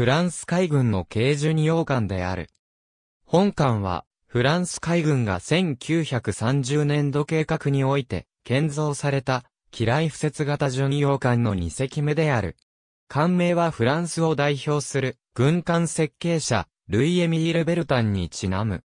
フランス海軍の軽巡洋艦である。本艦は、フランス海軍が1930年度計画において、建造された、機雷敷設型巡洋艦の2隻目である。艦名はフランスを代表する、軍艦設計者、ルイ・エミール・ベルタンにちなむ。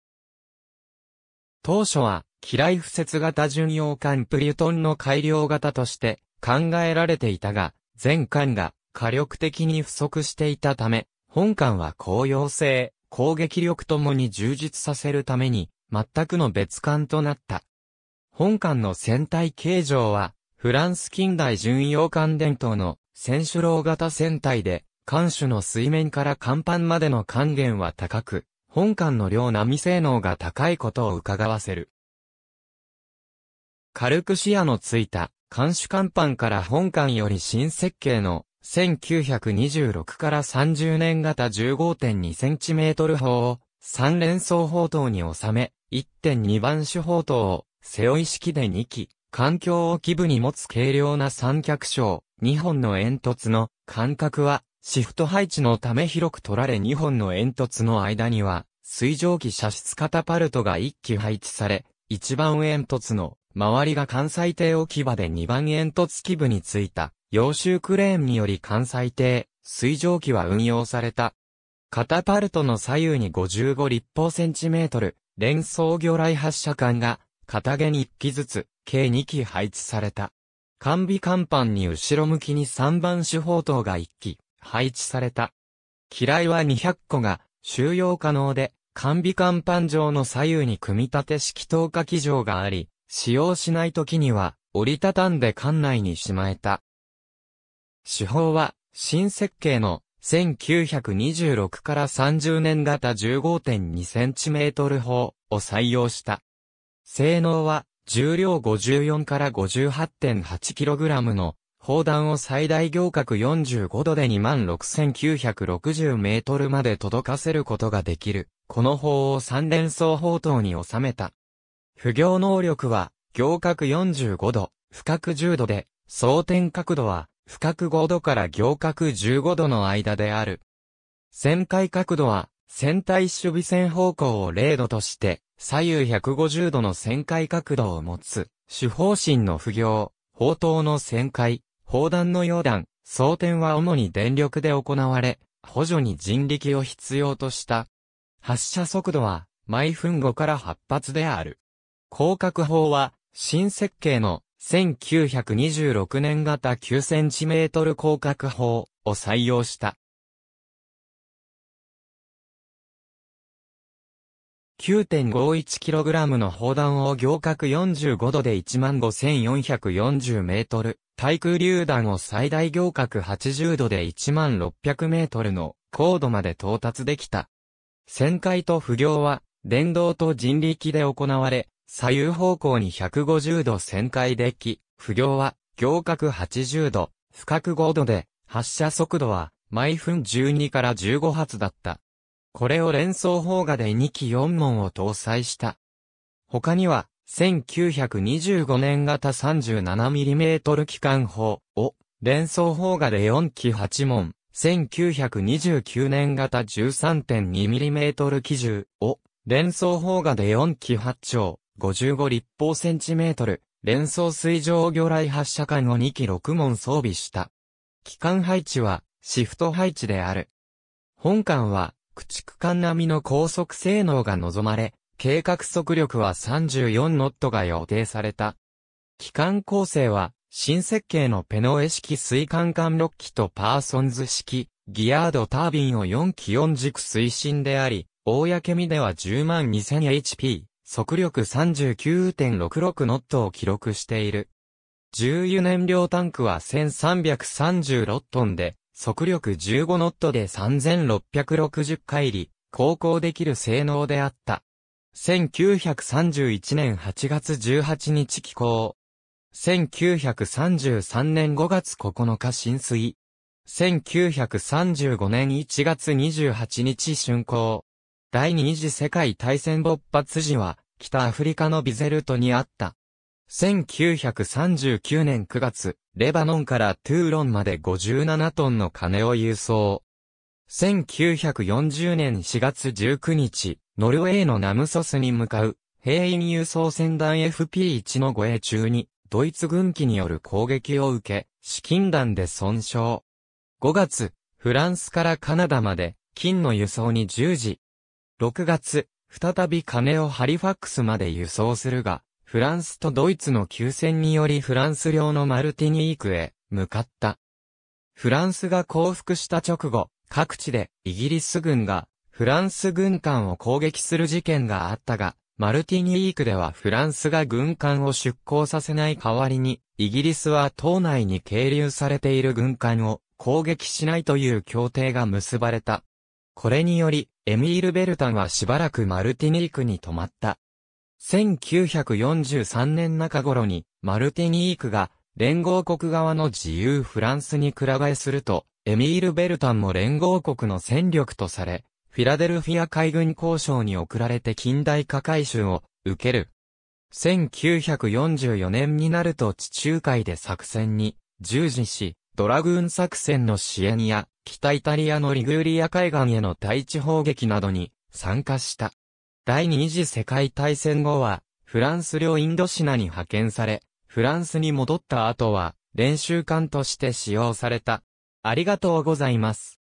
当初は、機雷敷設型巡洋艦プリュトンの改良型として、考えられていたが、全艦が、火力的に不足していたため、本艦は高用性、攻撃力ともに充実させるために、全くの別艦となった。本艦の船体形状は、フランス近代巡洋艦伝統の船首楼型船体で、艦首の水面から甲板までの還元は高く、本艦の量波性能が高いことを伺わせる。軽く視野のついた、艦首甲板から本艦より新設計の1926から30年型 15.2cm 砲を3連装砲塔に収め、1.2番手砲塔を背負い式で2機、環境を基部に持つ軽量な三脚章、2本の煙突の間隔はシフト配置のため広く取られ2本の煙突の間には水蒸気射出カタパルトが1機配置され、1番煙突の周りが関西艇置き場で2番煙突基部についた洋州クレーンにより関西艇、水蒸気は運用された。カタパルトの左右に55立方センチメートル、連装魚雷発射管が、片毛に1機ずつ、計2機配置された。完備甲板に後ろ向きに3番手砲塔が1機、配置された。機雷は200個が、収容可能で、完備甲板上の左右に組み立て式投下機場があり、使用しない時には、折りたたんで艦内にしまえた。手法は、新設計の1926から30年型 15.2cm 砲を採用した。性能は、重量54から 58.8kg の砲弾を最大行角45度で26,960メートルまで届かせることができる。この砲を三連装砲塔に収めた。不行能力は、行角45度、深く10度で、装填角度は深く5度から行角15度の間である。旋回角度は、船体守備線方向を0度として、左右150度の旋回角度を持つ、主方針の不行、砲塔の旋回、砲弾の溶弾、装填は主に電力で行われ、補助に人力を必要とした。発射速度は、毎分5から8発である。広角砲は、新設計の1926年型 9cm 広角砲を採用した。9.51kg の砲弾を行角45度で15,440メートル、対空榴弾を最大行角80度で1600メートルの高度まで到達できた。旋回と不行は、電動と人力で行われ、左右方向に150度旋回でき、不行は、行角80度、不角5度で、発射速度は、毎分12から15発だった。これを連想砲画で2機4門を搭載した。他には、1925年型 37mm 機関砲を、連想砲画で4機8門、1929年型 13.2mm 機銃を、連想砲画で4機8丁、55立方センチメートル、連装水上魚雷発射管を2機6門装備した。機関配置は、シフト配置である。本艦は、駆逐艦並みの高速性能が望まれ、計画速力は34ノットが予定された。機関構成は、新設計のペノエ式水管管6機とパーソンズ式、ギアードタービンを4機4軸推進であり、公身では1 0万2 0 0 0 h p 速力39.66ノットを記録している。重油燃料タンクは1336トンで、速力15ノットで3660回り、航行できる性能であった。1931年8月18日寄港。1933年5月9日浸水。1935年1月28日竣工。第二次世界大戦勃発時は、北アフリカのビゼルトにあった。1939年9月、レバノンからトゥーロンまで57トンの金を輸送。1940年4月19日、ノルウェーのナムソスに向かう、兵員輸送船団 FP1 の護衛中に、ドイツ軍機による攻撃を受け、資金弾で損傷。5月、フランスからカナダまで、金の輸送に従事、6月、再び金をハリファックスまで輸送するが、フランスとドイツの休戦によりフランス領のマルティニークへ向かった。フランスが降伏した直後、各地でイギリス軍がフランス軍艦を攻撃する事件があったが、マルティニークではフランスが軍艦を出港させない代わりに、イギリスは島内に係留されている軍艦を攻撃しないという協定が結ばれた。これにより、エミール・ベルタンはしばらくマルティニークに泊まった。1943年中頃に、マルティニークが、連合国側の自由フランスに倶ら替えすると、エミール・ベルタンも連合国の戦力とされ、フィラデルフィア海軍交渉に送られて近代化改修を受ける。1944年になると地中海で作戦に従事し、ドラグーン作戦の支援や北イタリアのリグーリア海岸への対地砲撃などに参加した。第二次世界大戦後は、フランス領インドシナに派遣され、フランスに戻った後は、練習艦として使用された。ありがとうございます。